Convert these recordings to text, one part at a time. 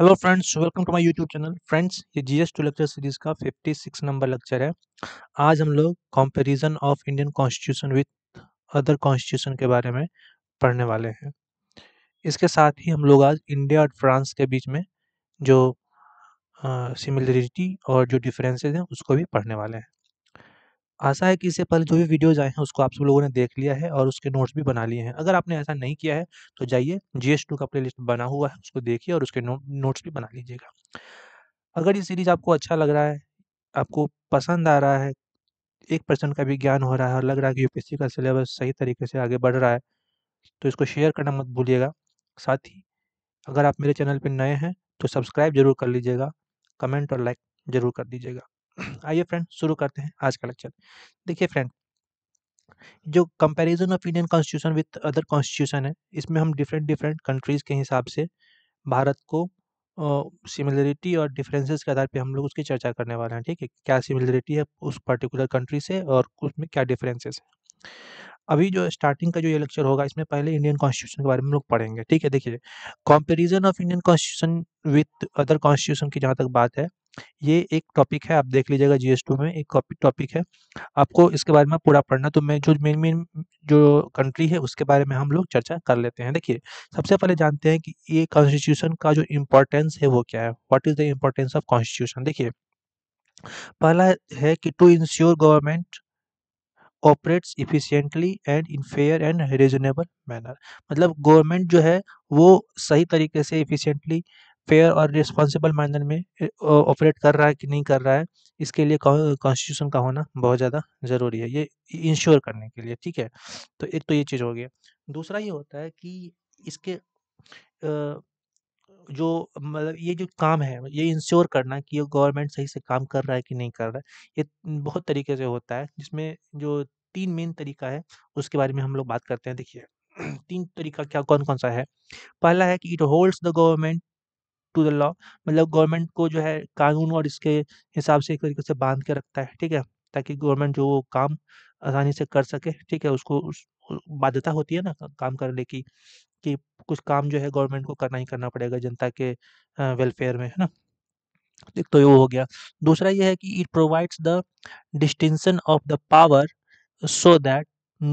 Hello friends welcome to my YouTube channel friends ये GS two lecture series का 56 number lecture है आज हम लोग comparison of Indian constitution with other constitution के बारे में पढ़ने वाले हैं इसके साथ ही हम लोग आज इंडिया और फ्रांस के बीच में जो सिमिलरिटी और जो डिफरेंसेज हैं उसको भी पढ़ने वाले हैं आशा है कि इससे पहले जो भी वीडियोज़ आए हैं उसको आप सब लोगों ने देख लिया है और उसके नोट्स भी बना लिए हैं अगर आपने ऐसा नहीं किया है तो जाइए जी टू का लिस्ट बना हुआ है उसको देखिए और उसके नो, नोट्स भी बना लीजिएगा अगर ये सीरीज़ आपको अच्छा लग रहा है आपको पसंद आ रहा है एक परसेंट का भी ज्ञान हो रहा है और लग रहा है कि यूपीएससी का सिलेबस सही तरीके से आगे बढ़ रहा है तो इसको शेयर करना मत भूलिएगा साथ ही अगर आप मेरे चैनल पर नए हैं तो सब्सक्राइब जरूर कर लीजिएगा कमेंट और लाइक ज़रूर कर दीजिएगा आइए फ्रेंड शुरू करते हैं आज का लेक्चर देखिए फ्रेंड जो comparison of Indian constitution with other constitution है इसमें हम डिफरेंट डिफरेंट कंट्रीज़ के हिसाब से भारत को सिमिलरिटी और डिफरेंसेस के आधार पे हम लोग उसकी चर्चा करने वाले हैं ठीक है क्या सिमिलरिटी है उस पर्टिकुलर कंट्री से और उसमें क्या डिफरेंसेस है अभी जो स्टार्टिंग का जो ये लेक्चर होगा इसमें पहले इंडियन कॉन्स्टिट्यूशन के बारे में लोग पढ़ेंगे ठीक है देखिए comparison of Indian constitution with other constitution की जहाँ तक बात है ये एक टॉपिक है आप देख लीजिएगा जी में एक टॉपिक है आपको इसके बारे में पूरा पढ़ना तो मैं जो मेन मेन जो कंट्री है उसके बारे में हम लोग चर्चा कर लेते हैं देखिए सबसे पहले जानते हैं कि ये कॉन्स्टिट्यूशन का जो इम्पोर्टेंस है वो क्या है what is the importance of constitution देखिए पहला है कि to ensure government operates efficiently and in fair and reasonable manner मतलब गवर्नमेंट जो है वो सही तरीके से इफिशियंटली फेयर और रिस्पॉन्सिबल मैनर में ऑपरेट कर रहा है कि नहीं कर रहा है इसके लिए कॉन्स्टिट्यूशन का होना बहुत ज़्यादा ज़रूरी है ये इंश्योर करने के लिए ठीक है तो एक तो ये चीज़ हो गया दूसरा ये होता है कि इसके जो मतलब ये जो काम है ये इंश्योर करना कि ये गवर्नमेंट सही से काम कर रहा है कि नहीं कर रहा है ये बहुत तरीके से होता है जिसमें जो तीन मेन तरीका है उसके बारे में हम लोग बात करते हैं देखिए तीन तरीका क्या कौन कौन सा है पहला है कि it holds the government to the law मतलब गवर्नमेंट को जो है कानून और इसके हिसाब से एक तरीके से बांध के रखता है ठीक है ताकि गवर्नमेंट जो वो काम आसानी से कर सके ठीक है उसको उस बाध्यता होती है ना काम करने की कि कुछ काम जो है गवर्नमेंट को करना ही करना पड़ेगा जनता के वेलफेयर में है ना एक तो ये हो गया दूसरा ये है कि it provides the distinction of the power so that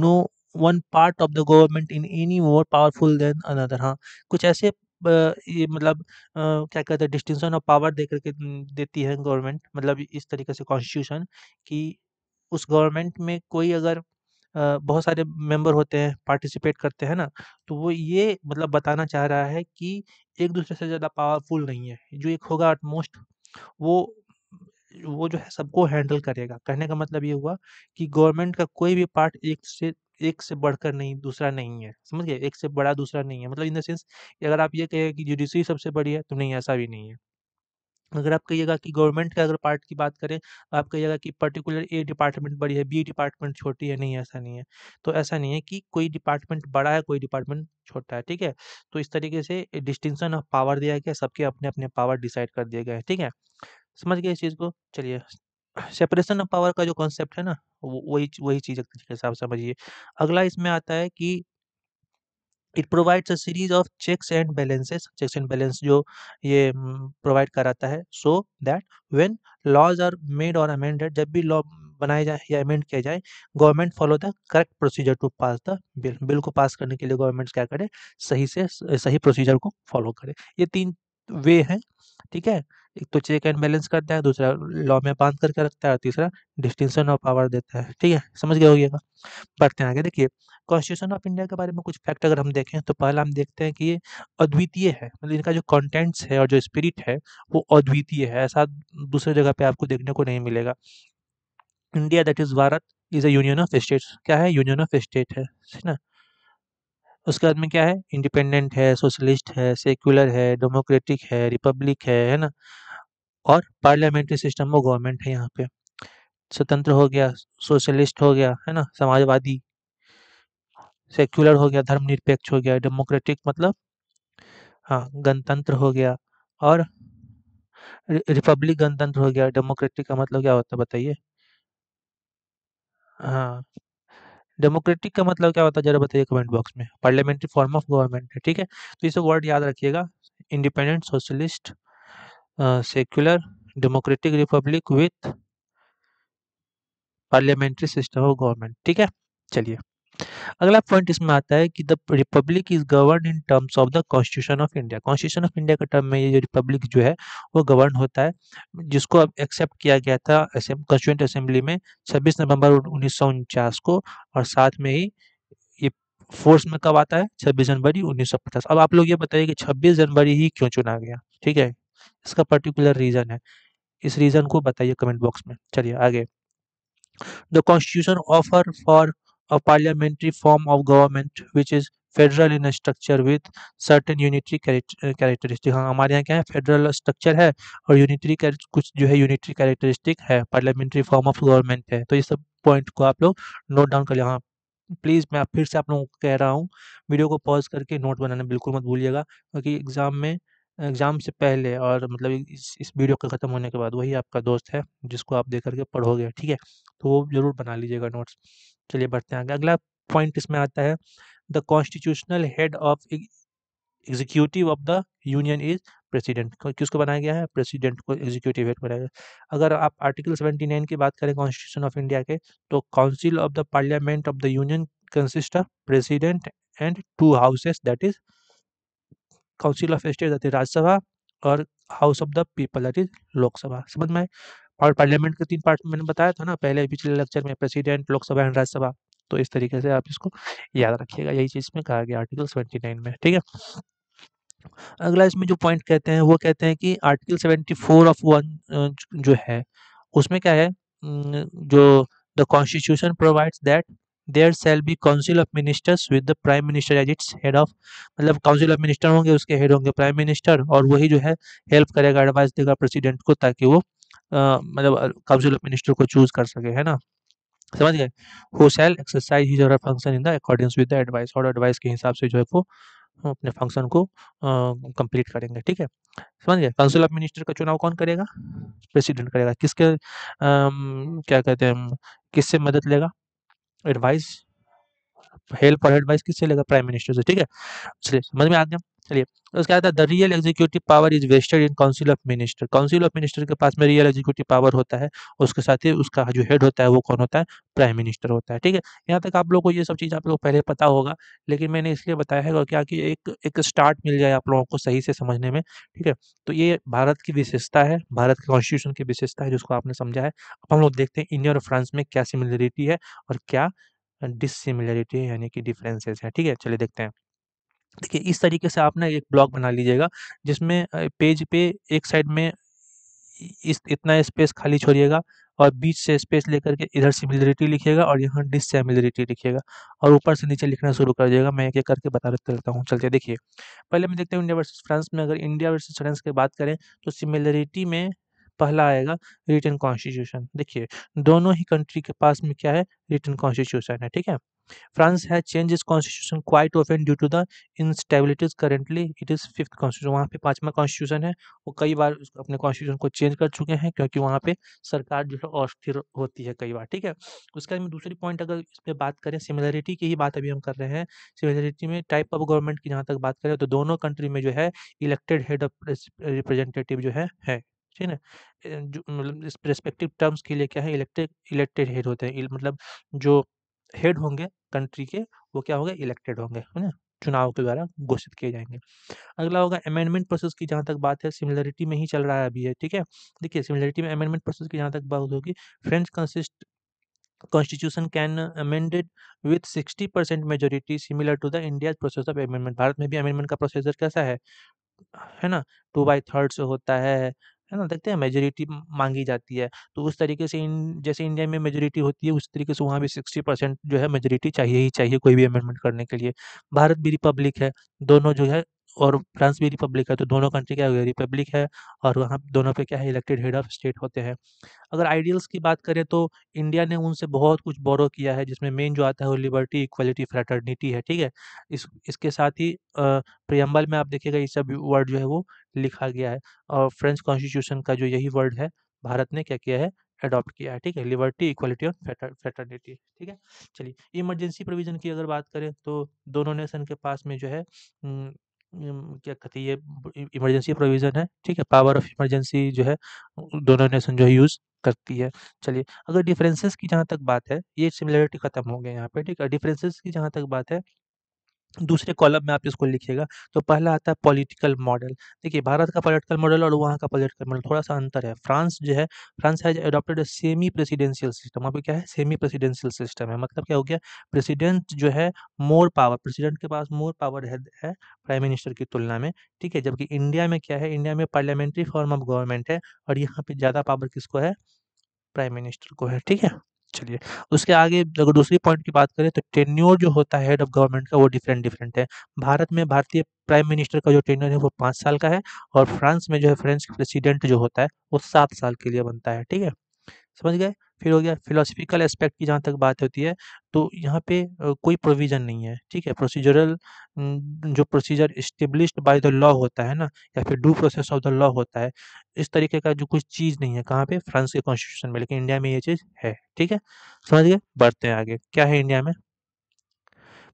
no one part of the government in any more powerful than another हाँ कुछ ऐसे ये मतलब क्या कहते हैं डिस्टिंक्शन ऑफ पावर दे करके देती है गवर्नमेंट मतलब इस तरीके से कॉन्स्टिट्यूशन कि उस गवर्नमेंट में कोई अगर बहुत सारे मेंबर होते हैं पार्टिसिपेट करते हैं ना तो वो ये मतलब बताना चाह रहा है कि एक दूसरे से ज़्यादा पावरफुल नहीं है जो एक होगा एटमोस्ट वो वो जो है सबको हैंडल करेगा कहने का मतलब ये हुआ कि गवर्नमेंट का कोई भी पार्ट एक से एक से बढ़कर नहीं दूसरा नहीं है समझ गए एक से बड़ा दूसरा नहीं है मतलब इन द सेंस अगर आप ये कहें कि जुडिशरी सबसे बड़ी है तो नहीं ऐसा भी नहीं है अगर आप कहिएगा कि गवर्नमेंट का अगर पार्ट की बात करें तो आप कहिएगा कि पर्टिकुलर ए डिपार्टमेंट बड़ी है बी डिपार्टमेंट छोटी है नहीं ऐसा नहीं है तो ऐसा नहीं है कि कोई डिपार्टमेंट बड़ा है कोई डिपार्टमेंट छोटा है ठीक है तो इस तरीके से डिस्टिंक्शन ऑफ पावर दिया गया सबके अपने अपने पावर डिसाइड कर दिए गए ठीक है समझ गए इस चीज़ को चलिए सेपरेशन ऑफ पावर का जो कॉन्सेप्ट है ना वही वही चीज़ एक तरीके से समझिए। अगला इसमें आता है कि it provides a series of checks and balances, checks and balance जो ये प्रोवाइड कराता है so that when laws are made और अमेंडेड जब भी लॉ बनाए जाए या अमेंड किया जाए, government follow the correct procedure to pass the bill. Bill को पास करने के लिए गवर्नमेंट क्या करे सही से सही प्रोसीजर को फॉलो करे। ये तीन वे हैं, ठीक है? एक तो चेक एंड बैलेंस करता है दूसरा लॉ में बांध करके रखता है और तीसरा डिस्टिंक्शन ऑफ पावर देता है ठीक है समझ गया होगा बढ़ते हैं आगे देखिए कॉन्स्टिट्यूशन ऑफ इंडिया के बारे में कुछ फैक्ट अगर हम देखें तो पहला हम देखते हैं कि ये अद्वितीय है मतलब इनका जो कंटेंट्स है और जो स्पिरिट है वो अद्वितीय है ऐसा दूसरे जगह पे आपको देखने को नहीं मिलेगा India that is Bharat is a union of states क्या है यूनियन ऑफ स्टेट है ना उसके बाद में क्या है इंडिपेंडेंट है सोशलिस्ट है सेक्युलर है डेमोक्रेटिक है रिपब्लिक है है ना और पार्लियामेंट्री सिस्टम वो गवर्नमेंट है यहाँ पे स्वतंत्र हो गया सोशलिस्ट हो गया है ना समाजवादी सेक्युलर हो गया धर्मनिरपेक्ष हो गया डेमोक्रेटिक मतलब हाँ गणतंत्र हो गया और रिपब्लिक गणतंत्र हो गया डेमोक्रेटिक का मतलब क्या होता है बताइए हाँ डेमोक्रेटिक का मतलब क्या होता है जरा बताइए कमेंट बॉक्स में पार्लियामेंट्री फॉर्म ऑफ गवर्नमेंट है ठीक है तो इसे वर्ड याद रखिएगा independent socialist secular democratic republic with parliamentary system of government ठीक है चलिए अगला पॉइंट इसमें आता है कि the republic is govern in terms of the constitution of India constitution of India के टर्म में ये जो रिपब्लिक जो है वो गवर्न होता है जिसको अब एक्सेप्ट किया गया था कॉन्स्टिट्यूंट असेंबली में छब्बीस नवम्बर उन्नीस को और साथ में ही ये फोर्स में कब आता है 26 जनवरी 1950 अब आप लोग ये बताइए कि 26 जनवरी ही क्यों चुना गया ठीक है इसका पर्टिकुलर रीजन है इस रीजन को बताइए कमेंट बॉक्स में चलिए आगे the constitution offer for a parliamentary form of government which is federal in structure with certain unitary characteristic हाँ हमारे यहाँ क्या है फेडरल स्ट्रक्चर है और यूनिटरी कुछ जो है यूनिटरी कैरेक्टरिस्टिक है पार्लियामेंट्री फॉर्म ऑफ गवर्नमेंट है तो ये सब पॉइंट को आप लोग नोट डाउन कर हाँ प्लीज़ मैं फिर से आप लोगों को कह रहा हूँ वीडियो को पॉज करके नोट बनाना बिल्कुल मत भूलिएगा क्योंकि एग्ज़ाम में एग्ज़ाम से पहले और मतलब इस इस वीडियो के ख़त्म होने के बाद वही आपका दोस्त है जिसको आप देख करके पढ़ोगे ठीक है तो वो ज़रूर बना लीजिएगा नोट्स चलिए बढ़ते हैं आगे अगला पॉइंट इसमें आता है the constitutional head of executive of the union is president किसको बनाया गया है प्रेसिडेंट को एग्जीक्यूटिव हेड बनाया गया अगर आप आर्टिकल 79 की बात करें कॉन्स्टिट्यूशन ऑफ इंडिया के तो council of the parliament of the union consist of president and two houses that is council of state that is Rajya Sabha और house of the people that is Lok Sabha समझ में और पार्लियामेंट के तीन पार्ट मैंने बताया था ना पहले पिछले लेक्चर में प्रेसिडेंट लोकसभा एंड राज्यसभा तो इस तरीके से आप इसको याद रखिएगा यही चीज़ में कहा गया आर्टिकल सेवेंटी नाइन में ठीक है अगला इसमें जो पॉइंट कहते हैं वो कहते हैं कि article seventy four of one जो है उसमें क्या है जो the constitution provide that there shall be council of ministers with the prime minister as its head of मतलब काउंसिल ऑफ मिनिस्टर होंगे उसके हेड होंगे प्राइम मिनिस्टर और वही जो है हेल्प करेगा एडवाइस देगा प्रेसिडेंट को ताकि वो मतलब काउंसिल ऑफ मिनिस्टर को चूज कर सके है ना समझ गए हो shall exercise he function in the according with the advice और एडवाइस के हिसाब से जो है वो अपने फंक्शन को कंप्लीट करेंगे ठीक है समझ गए काउंसिल ऑफ मिनिस्टर का चुनाव कौन करेगा प्रेसिडेंट करेगा किसके आ, क्या कहते हैं किससे मदद लेगा एडवाइस हेल्प और एडवाइस किससे लेगा प्राइम मिनिस्टर से ठीक है चलिए समझ में आ गया चलिए तो उसके आता है the real executive power is vested in council of minister council of minister के पास में रियल एग्जीक्यूटिव पावर होता है उसके साथ ही उसका जो हेड होता है वो कौन होता है प्राइम मिनिस्टर होता है ठीक है यहाँ तक आप लोग को ये सब चीज़ आप लोग पहले पता होगा लेकिन मैंने इसलिए बताया है क्या कि एक एक स्टार्ट मिल जाए आप लोगों को सही से समझने में ठीक है तो ये भारत की विशेषता है भारत के कॉन्स्टिट्यूशन की विशेषता है जिसको आपने समझा है अब हम लोग देखते हैं इंडिया और फ्रांस में क्या सिमिलरिटी है और क्या डिसिमिलरिटी यानी कि डिफ्रेंसेज है ठीक है चलिए देखते हैं देखिए इस तरीके से आप ना एक ब्लॉग बना लीजिएगा जिसमें पेज पे एक साइड में इस इतना स्पेस खाली छोड़िएगा और बीच से स्पेस लेकर के इधर सिमिलरिटी लिखिएगा और यहाँ डिससेमिलरिटी लिखिएगा और ऊपर से नीचे लिखना शुरू कर दिएगा मैं एक एक करके बता चलता हूँ चलते देखिए पहले मैं देखता हूँ इंडिया वर्सेज फ्रांस में अगर इंडिया वर्सेज फ्रांस की बात करें तो सिमिलरिटी में पहला आएगा रिटर्न कॉन्स्टिट्यूशन देखिए दोनों ही कंट्री के पास में क्या है रिटर्न कॉन्स्टिट्यूशन है ठीक है फ्रांस है changed its constitution quite often due to the instabilities currently it is fifth constitution वहाँ पे पांचवा कॉन्स्टिट्यूशन है वो कई बार अपने कॉन्स्टिट्यूशन को चेंज कर चुके हैं क्योंकि वहाँ पे सरकार जो है अस्थिर होती है कई बार ठीक है उसके बाद में दूसरी पॉइंट अगर इस पर बात करें सिमिलरिटी की ही बात अभी हम कर रहे हैं सिमिलरिटी में टाइप ऑफ गवर्नमेंट की जहाँ तक बात करें तो दोनों कंट्री में जो है इलेक्टेड हेड ऑफ रिप्रेजेंटेटिव जो है है ठीक है जो मतलब इस प्रस्पेक्टिव टर्म्स के लिए क्या है इलेक्टेड इलेक्टेड हेड होते हैं मतलब जो हेड होंगे कंट्री के वो क्या होंगे इलेक्टेड होंगे है ना चुनाव के द्वारा घोषित किए जाएंगे अगला होगा अमेंडमेंट प्रोसेस की जहाँ तक बात है सिमिलरिटी में ही चल रहा है अभी है ठीक है देखिए सिमिलरिटी में अमेंडमेंट प्रोसेस की जहाँ तक बात होगी French consist constitution can amended with 60 percent majority similar to the India process of amendment Bharat में भी अमेंडमेंट का प्रोसेजर कैसा है है ना टू बाई थर्ड होता है है ना देखते हैं मेजोरिटी मांगी जाती है तो उस तरीके से इन जैसे इंडिया में मेजोरिटी होती है उस तरीके से वहाँ भी सिक्सटी परसेंट जो है मेजोरिटी चाहिए ही चाहिए कोई भी अमेंडमेंट करने के लिए भारत भी रिपब्लिक है दोनों जो है और फ्रांस भी रिपब्लिक है तो दोनों कंट्री क्या गया रिपब्लिक है और वहाँ दोनों पे क्या है इलेक्टेड हेड ऑफ स्टेट होते हैं अगर आइडियल्स की बात करें तो इंडिया ने उनसे बहुत कुछ बोरो किया है जिसमें मेन जो आता है वो लिबर्टी इक्वलिटी फ्रेटर्निटी है ठीक है इस इसके साथ ही प्रियम्बल में आप देखिएगा ये सब वर्ड जो है वो लिखा गया है और फ्रेंच कॉन्स्टिट्यूशन का जो यही वर्ड है भारत ने क्या किया है अडॉप्ट किया है ठीक है लिबर्टी इक्वलिटी और फ्रेटर्निटी ठीक है चलिए इमरजेंसी प्रोविजन की अगर बात करें तो दोनों नेशन के पास में जो है क्या कहती है इमरजेंसी प्रोविज़न है ठीक है पावर ऑफ इमरजेंसी जो है दोनों नेशन जो है यूज़ करती है चलिए अगर डिफरेंसेस की जहाँ तक बात है ये सिमिलरिटी ख़त्म हो गया यहाँ पे ठीक है डिफरेंसेस की जहाँ तक बात है दूसरे कॉलम में आप इसको लिखिएगा तो पहला आता है पॉलिटिकल मॉडल देखिए भारत का पॉलिटिकल मॉडल और वहाँ का पॉलिटिकल मॉडल थोड़ा सा अंतर है फ्रांस जो है France has adopted semi presidential system अभी क्या है सेमी प्रेसिडेंशियल सिस्टम है मतलब क्या हो गया प्रेसिडेंट जो है मोर पावर प्रेसिडेंट के पास मोर पावर है, है प्राइम मिनिस्टर की तुलना में ठीक है जबकि इंडिया में क्या है इंडिया में पार्लियामेंट्री फॉर्म ऑफ गवर्नमेंट है और यहाँ पे ज़्यादा पावर किसको है प्राइम मिनिस्टर को है ठीक है चलिए उसके आगे अगर दूसरी पॉइंट की बात करें तो टेन्योर जो होता है हेड ऑफ गवर्नमेंट का वो डिफरेंट डिफरेंट है भारत में भारतीय प्राइम मिनिस्टर का जो टेन्योर है वो पाँच साल का है और फ्रांस में जो है फ्रेंच प्रेसिडेंट जो होता है वो सात साल के लिए बनता है ठीक है समझ गए फिर हो गया फिलोसफिकल एस्पेक्ट की जहाँ तक बात होती है तो यहाँ पे कोई प्रोविज़न नहीं है ठीक है प्रोसीजरल जो procedure established by the law होता है ना या फिर due process of the law होता है इस तरीके का जो कुछ चीज़ नहीं है कहाँ पे फ्रांस के कॉन्स्टिट्यूशन में लेकिन इंडिया में ये चीज़ है ठीक है समझ गए बढ़ते हैं आगे क्या है इंडिया में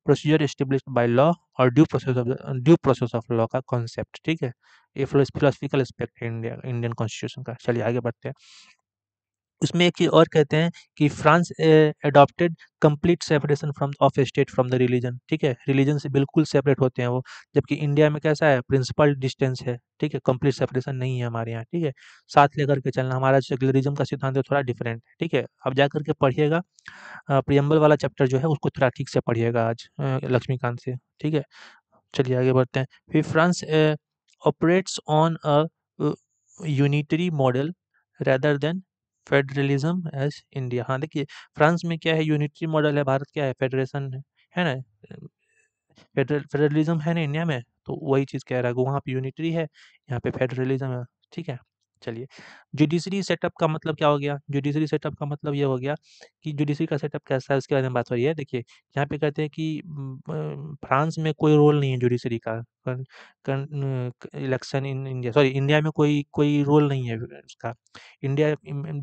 प्रोसीजर इस्टेब्लिश बाय लॉ और due process of due process of law का कॉन्सेप्ट ठीक है ये फिलोसफिकल एस्पेक्ट है इंडिया इंडियन कॉन्स्टिट्यूशन का चलिए आगे बढ़ते हैं उसमें एक चीज़ और कहते हैं कि France adopted complete separation from of state from the religion ठीक है रिलीजन से बिल्कुल सेपरेट होते हैं वो जबकि इंडिया में कैसा है प्रिंसिपल डिस्टेंस है ठीक है कंप्लीट सेपरेशन नहीं है हमारे यहाँ ठीक है साथ लेकर के चलना हमारा सेकुलरिज्म का सिद्धांत है थोड़ा डिफरेंट है ठीक है अब जा करके पढ़िएगा प्रियम्बल वाला चैप्टर जो है उसको थोड़ा ठीक से पढ़िएगा आज लक्ष्मीकांत से ठीक है चलिए आगे बढ़ते हैं फिर France operates on a unitary model rather than federalism as India हाँ देखिए फ्रांस में क्या है यूनिटरी मॉडल है भारत क्या है फेडरेशन है है ना फेडरल फेडरलिज्म है ना इंडिया में तो वही चीज़ कह रहा है वहाँ पे यूनिटरी है यहाँ पे फेडरलिज्म है ठीक है चलिए जुडिशरी सेटअप का मतलब क्या हो गया जुडिशरी सेटअप का मतलब ये हो गया कि जुडिशरी का सेटअप कैसा है उसके बारे में बात हो रही है देखिए यहाँ पे कहते हैं कि फ्रांस में कोई रोल नहीं है जुडिशरी का election in India sorry India में कोई कोई रोल नहीं है उसका India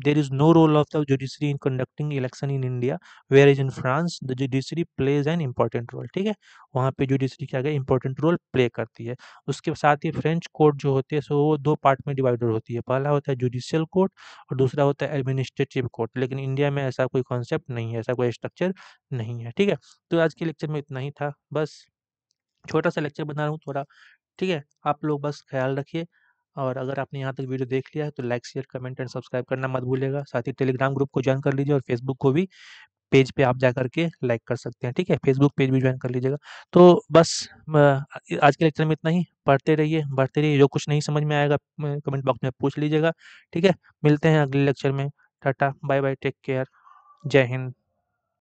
there is no role of the judiciary in conducting election in India where is in France the judiciary plays an important role ठीक है वहाँ पे जुडिशरी क्या गया इंपॉर्टेंट रोल प्ले करती है उसके साथ ही फ्रेंच कोर्ट जो होते हैं सो वो दो पार्ट में डिवाइडेड होती है पहला होता है जुडिशियल कोर्ट और दूसरा होता है एडमिनिस्ट्रेटिव कोर्ट लेकिन इंडिया में ऐसा कोई कॉन्सेप्ट नहीं है ऐसा कोई स्ट्रक्चर नहीं है ठीक है तो आज के लेक्चर में इतना ही था बस छोटा सा लेक्चर बना रहा हूँ थोड़ा ठीक है आप लोग बस ख्याल रखिए और अगर आपने यहाँ तक वीडियो देख लिया है तो like share comment and subscribe करना मत भूलिएगा साथ ही टेलीग्राम ग्रुप को ज्वाइन कर लीजिए और फेसबुक को भी पेज पे आप जा करके लाइक कर सकते हैं ठीक है फेसबुक पेज भी ज्वाइन कर लीजिएगा तो बस आज के लेक्चर में इतना ही पढ़ते रहिए बढ़ते रहिए जो कुछ नहीं समझ में आएगा कमेंट बॉक्स में पूछ लीजिएगा ठीक है मिलते हैं अगले लेक्चर में tata bye bye take care Jai Hind